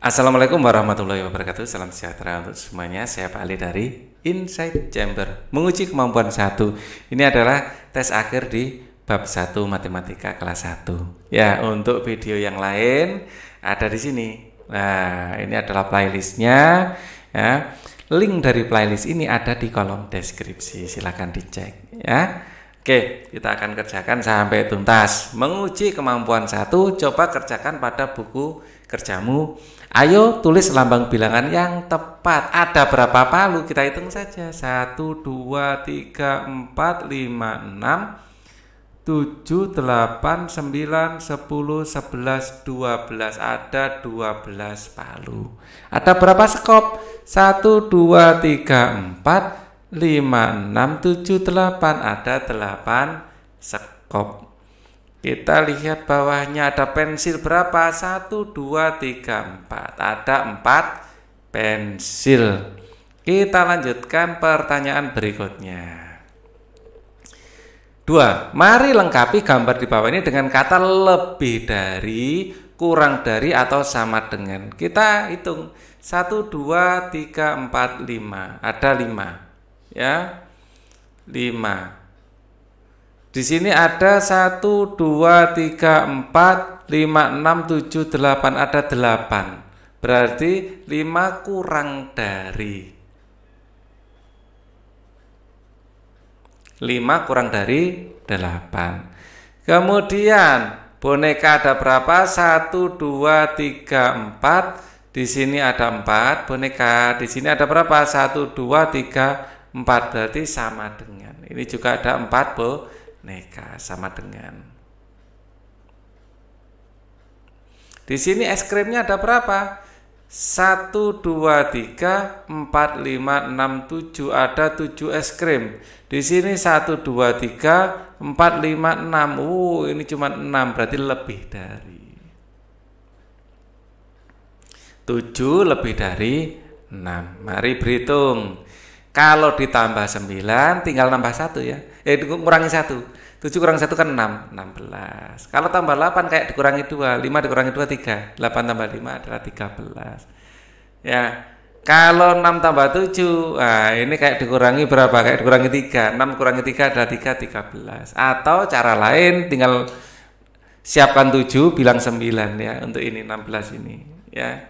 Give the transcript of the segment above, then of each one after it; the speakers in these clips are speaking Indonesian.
Assalamualaikum warahmatullahi wabarakatuh. Salam sejahtera untuk semuanya. Saya Pak Ali dari Inside Chamber. Menguji kemampuan satu. Ini adalah tes akhir di bab 1 matematika kelas 1. Ya, untuk video yang lain ada di sini. Nah, ini adalah playlistnya. Ya, link dari playlist ini ada di kolom deskripsi. Silahkan dicek. Ya. Oke, kita akan kerjakan sampai tuntas. Menguji kemampuan satu, coba kerjakan pada buku kerjamu. Ayo tulis lambang bilangan yang tepat. Ada berapa palu? Kita hitung saja. 1, 2, 3, 4, 5, 6, 7, 8, 9, 10, 11, 12. Ada 12 palu. Ada berapa skop? 1, 2, 3, 4, 5, 5, 6, 7, 8 ada 8 sekop kita lihat bawahnya ada pensil berapa 1, 2, 3, 4 ada 4 pensil kita lanjutkan pertanyaan berikutnya 2. Mari lengkapi gambar di bawah ini dengan kata lebih dari, kurang dari, atau sama dengan Kita hitung 1, 2, 3, 4, 5 Ada 5 ya 5 di sini ada 1 2 3 4 5 6 7 8 ada 8 berarti 5 kurang dari 5 kurang dari 8 kemudian boneka ada berapa 1 2 3 4 di sini ada 4 boneka di sini ada berapa 1 2 3 4 berarti sama dengan. Ini juga ada 4 boneka sama dengan. Di sini es krimnya ada berapa? 1, 2, 3, 4, 5, 6, 7 Ada 7 es krim Di sini 1, 2, 3, 4, 5, 6 uh, Ini cuma 6 berarti lebih dari 7 lebih dari 6 Mari berhitung kalau ditambah 9 tinggal nambah 1 ya. Eh kurangi 1. 7 kurang 1 kan 6, 16. Kalau tambah 8 kayak dikurangi 2, 5 dikurangi 2 3, 8 tambah 5 adalah 13. Ya. Kalau 6 tambah 7, nah ini kayak dikurangi berapa? Kayak dikurangi 3. 6 kurangi 3 adalah 3, 13. Atau cara lain tinggal siapkan 7 bilang 9 ya untuk ini 16 ini ya.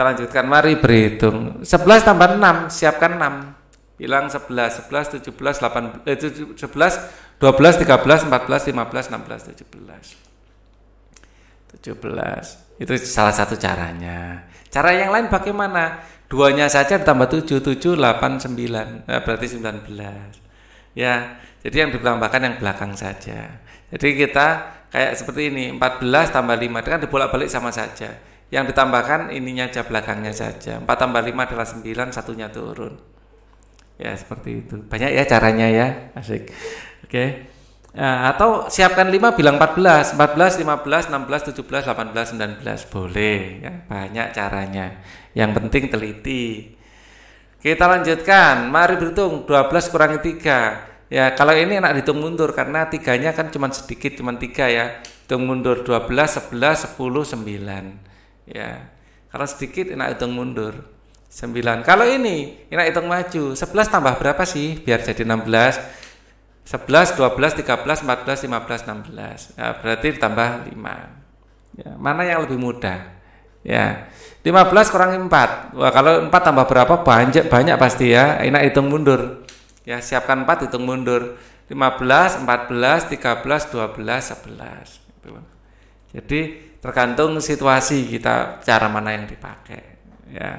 Kita lanjutkan, mari berhitung. 11 tambah 6, siapkan 6. Bilang 11, 11, 17, 8, eh, 11, 12, 13, 14, 15, 16, 17. 17. Itu salah satu caranya. Cara yang lain bagaimana? Duanya saja ditambah 7, 7, 8, 9. Nah, berarti 19. Ya, jadi yang ditambahkan yang belakang saja. Jadi kita kayak seperti ini, 14 tambah 5, itu kan dibolak-balik sama saja yang ditambahkan ininya aja belakangnya saja 4 tambah 5 adalah 9 satunya turun ya seperti itu banyak ya caranya ya asik oke okay. Nah, atau siapkan 5 bilang 14 14, 15, 16, 17, 18, 19 boleh ya banyak caranya yang penting teliti kita lanjutkan mari berhitung 12 kurangi 3 ya kalau ini enak dihitung mundur karena tiganya kan cuma sedikit cuma tiga ya hitung mundur 12, 11, 10, 9 ya kalau sedikit enak hitung mundur 9 kalau ini enak hitung maju 11 tambah berapa sih biar jadi 16 11, 12, 13, 14, 15, 16 ya, berarti tambah 5 ya, mana yang lebih mudah ya 15 kurang 4 Wah, kalau 4 tambah berapa banyak banyak pasti ya enak hitung mundur ya siapkan 4 hitung mundur 15, 14, 13, 12, 11 jadi tergantung situasi kita cara mana yang dipakai ya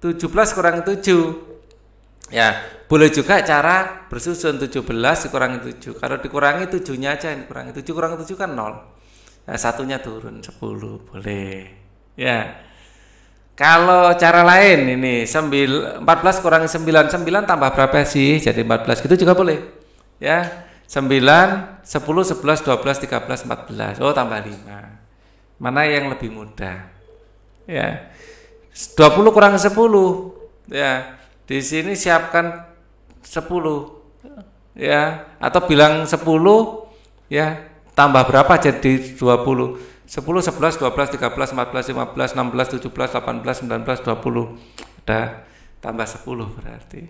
17 kurang 7 ya boleh juga cara bersusun 17 dikurangi 7 kalau dikurangi 7 nya aja yang dikurangi 7 kurang 7 kan 0 nah, satunya turun 10 boleh ya kalau cara lain ini 14 kurang 9 9 tambah berapa sih jadi 14 itu juga boleh ya 9 10 11 12 13 14 oh tambah 5 Mana yang lebih mudah? Ya. 20 kurang 10. Ya. Di sini siapkan 10. Ya, atau bilang 10 ya, tambah berapa jadi 20. 10, 11, 12, 13, 14, 15, 16, 17, 18, 19, 20. ada tambah 10 berarti.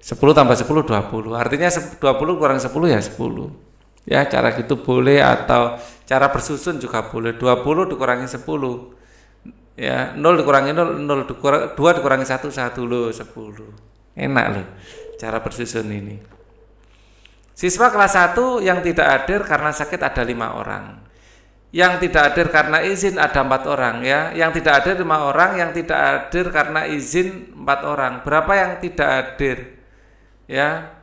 10 tambah 10 20. Artinya 20 kurang 10 ya 10. Ya, cara gitu boleh atau cara bersusun juga boleh. 20 dikurangi 10. Ya, 0 dikurangi 0, 0 dikurangi 2 dikurangi 1, 1 loh, 10. Enak loh cara bersusun ini. Siswa kelas 1 yang tidak hadir karena sakit ada 5 orang. Yang tidak hadir karena izin ada 4 orang ya. Yang tidak hadir 5 orang, yang tidak hadir karena izin 4 orang. Berapa yang tidak hadir? Ya,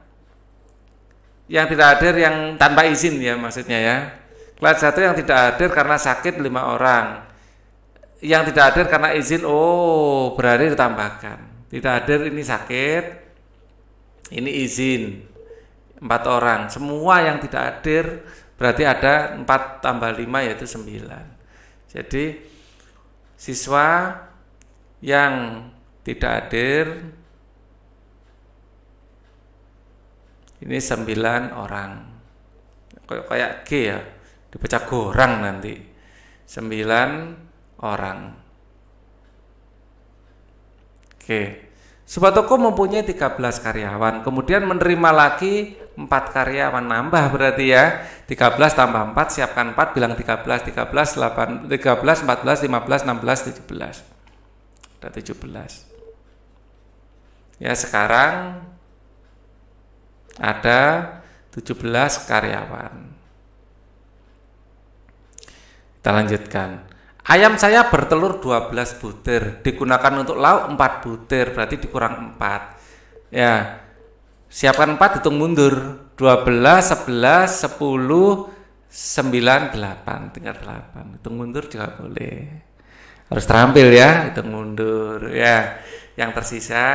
yang tidak hadir yang tanpa izin ya maksudnya ya. Kelas satu yang tidak hadir karena sakit lima orang. Yang tidak hadir karena izin oh berarti ditambahkan. Tidak hadir ini sakit, ini izin empat orang. Semua yang tidak hadir berarti ada empat tambah lima yaitu sembilan. Jadi siswa yang tidak hadir ini sembilan orang Kay kayak G ya dipecah gorang nanti sembilan orang oke sebuah toko mempunyai 13 karyawan kemudian menerima lagi 4 karyawan nambah berarti ya 13 tambah 4 siapkan 4 bilang 13 13 8 13 14 15 16 17 ada 17 ya sekarang ada 17 karyawan. Kita lanjutkan. Ayam saya bertelur 12 butir, digunakan untuk lauk 4 butir, berarti dikurang 4. Ya. Siapkan 4 hitung mundur. 12, 11, 10, 9, 8, tinggal 8. Hitung mundur juga boleh. Harus terampil ya, hitung mundur ya. Yang tersisa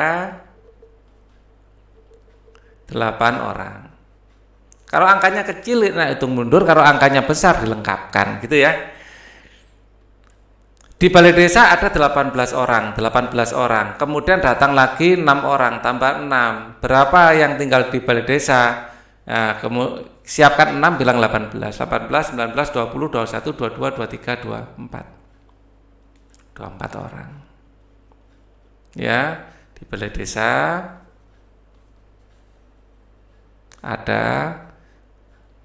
8 orang. Kalau angkanya kecil, nah itu mundur. Kalau angkanya besar, dilengkapkan, gitu ya. Di balai desa ada 18 orang, 18 orang. Kemudian datang lagi 6 orang, tambah 6. Berapa yang tinggal di balai desa? Nah, kemu, siapkan 6 bilang 18, 18, 19, 20, 21, 22, 23, 24. 24 orang. Ya, di balai desa ada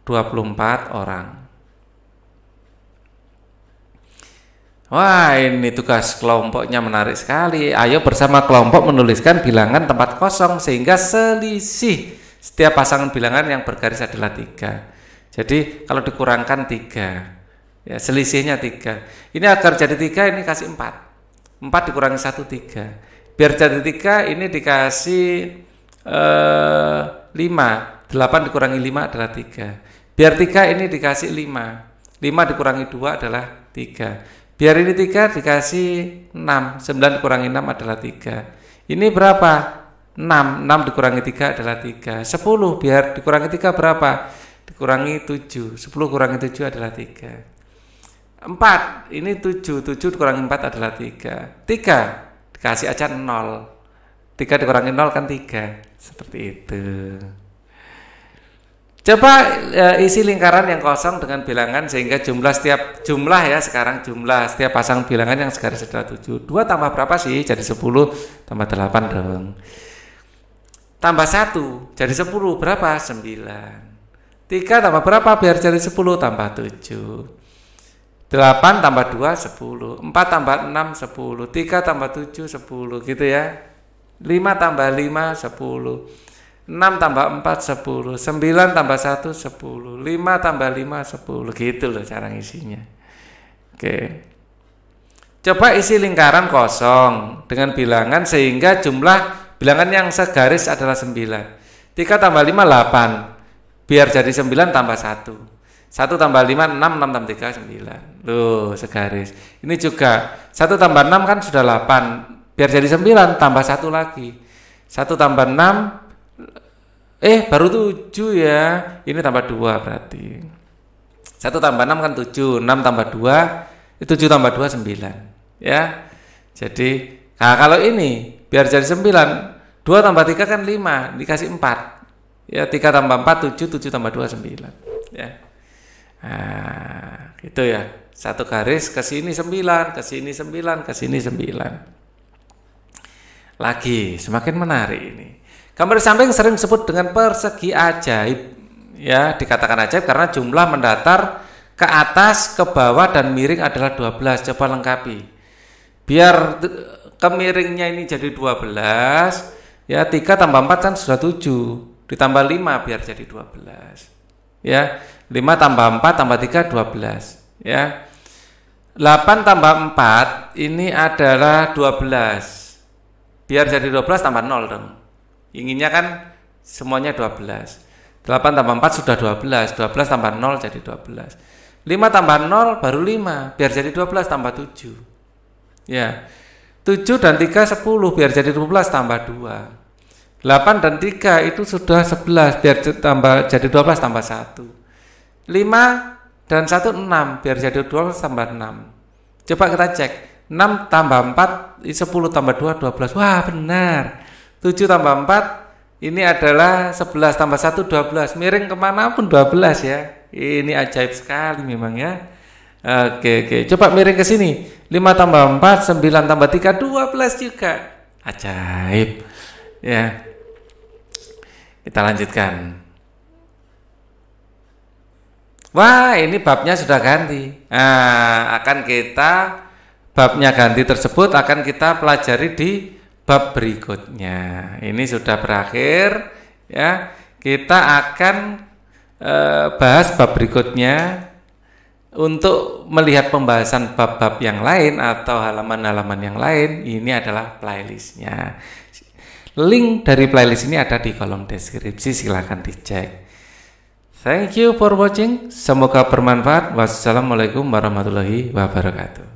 24 orang. Wah, ini tugas kelompoknya menarik sekali. Ayo bersama kelompok menuliskan bilangan tempat kosong sehingga selisih setiap pasangan bilangan yang bergaris adalah tiga. Jadi kalau dikurangkan tiga, ya selisihnya tiga. Ini agar jadi tiga ini kasih empat. Empat dikurangi satu tiga. Biar jadi tiga ini dikasih eh, lima 8 dikurangi 5 adalah 3. Biar 3 ini dikasih 5. 5 dikurangi 2 adalah 3. Biar ini 3 dikasih 6. 9 dikurangi 6 adalah 3. Ini berapa? 6. 6 dikurangi 3 adalah 3. 10 biar dikurangi 3 berapa? Dikurangi 7. 10 kurangi 7 adalah 3. 4. Ini 7. 7 dikurangi 4 adalah 3. 3 dikasih aja 0. 3 dikurangi 0 kan 3. Seperti itu. Coba e, isi lingkaran yang kosong dengan bilangan sehingga jumlah setiap jumlah ya sekarang jumlah setiap pasang bilangan yang sekarang sudah 7. 2 tambah berapa sih? Jadi 10 tambah 8 dong. Tambah 1 jadi 10 berapa? 9. 3 tambah berapa biar jadi 10 tambah 7. 8 tambah 2 10, 4 tambah 6 10, 3 tambah 7 10 gitu ya. 5 tambah 5 10. 6 tambah 4 10 9 tambah 1 10 5 tambah 5 10 gitu loh cara isinya oke coba isi lingkaran kosong dengan bilangan sehingga jumlah bilangan yang segaris adalah 9 3 tambah 5 8 biar jadi 9 tambah 1 1 tambah 5 6 6 tambah 3 9 loh segaris ini juga 1 tambah 6 kan sudah 8 biar jadi 9 tambah 1 lagi 1 tambah 6 Eh baru tujuh ya Ini tambah dua berarti Satu tambah enam kan tujuh Enam tambah dua eh, Tujuh tambah dua sembilan Ya Jadi nah kalau ini Biar jadi sembilan Dua tambah tiga kan lima Dikasih empat Ya tiga tambah empat tujuh Tujuh tambah dua sembilan Ya Nah, gitu ya. Satu garis ke sini sembilan, ke sini sembilan, ke sini sembilan. Lagi semakin menarik ini. Gambar samping sering disebut dengan persegi ajaib. Ya, dikatakan ajaib karena jumlah mendatar ke atas, ke bawah dan miring adalah 12. Coba lengkapi. Biar kemiringnya ini jadi 12, ya 3 tambah 4 kan sudah 7. Ditambah 5 biar jadi 12. Ya, 5 tambah 4 tambah 3 12, ya. 8 tambah 4 ini adalah 12. Biar jadi 12 tambah 0 dong. Inginnya kan semuanya 12. 8 tambah 4 sudah 12, 12 tambah 0 jadi 12. 5 tambah 0 baru 5, biar jadi 12 tambah 7. Ya. 7 dan 3 10 biar jadi 12 tambah 2. 8 dan 3 itu sudah 11 biar tambah jadi 12 tambah 1. 5 dan 1 6 biar jadi 12 tambah 6. Coba kita cek. 6 tambah 4 10 tambah 2 12. Wah, benar. 7 tambah 4 ini adalah 11 tambah 1 12 miring kemana pun 12 ya ini ajaib sekali memang ya oke oke coba miring ke sini 5 tambah 4 9 tambah 3 12 juga ajaib ya kita lanjutkan wah ini babnya sudah ganti nah, akan kita babnya ganti tersebut akan kita pelajari di bab berikutnya. Ini sudah berakhir ya. Kita akan e, bahas bab berikutnya untuk melihat pembahasan bab-bab yang lain atau halaman-halaman yang lain. Ini adalah playlistnya. Link dari playlist ini ada di kolom deskripsi, silahkan dicek. Thank you for watching. Semoga bermanfaat. Wassalamualaikum warahmatullahi wabarakatuh.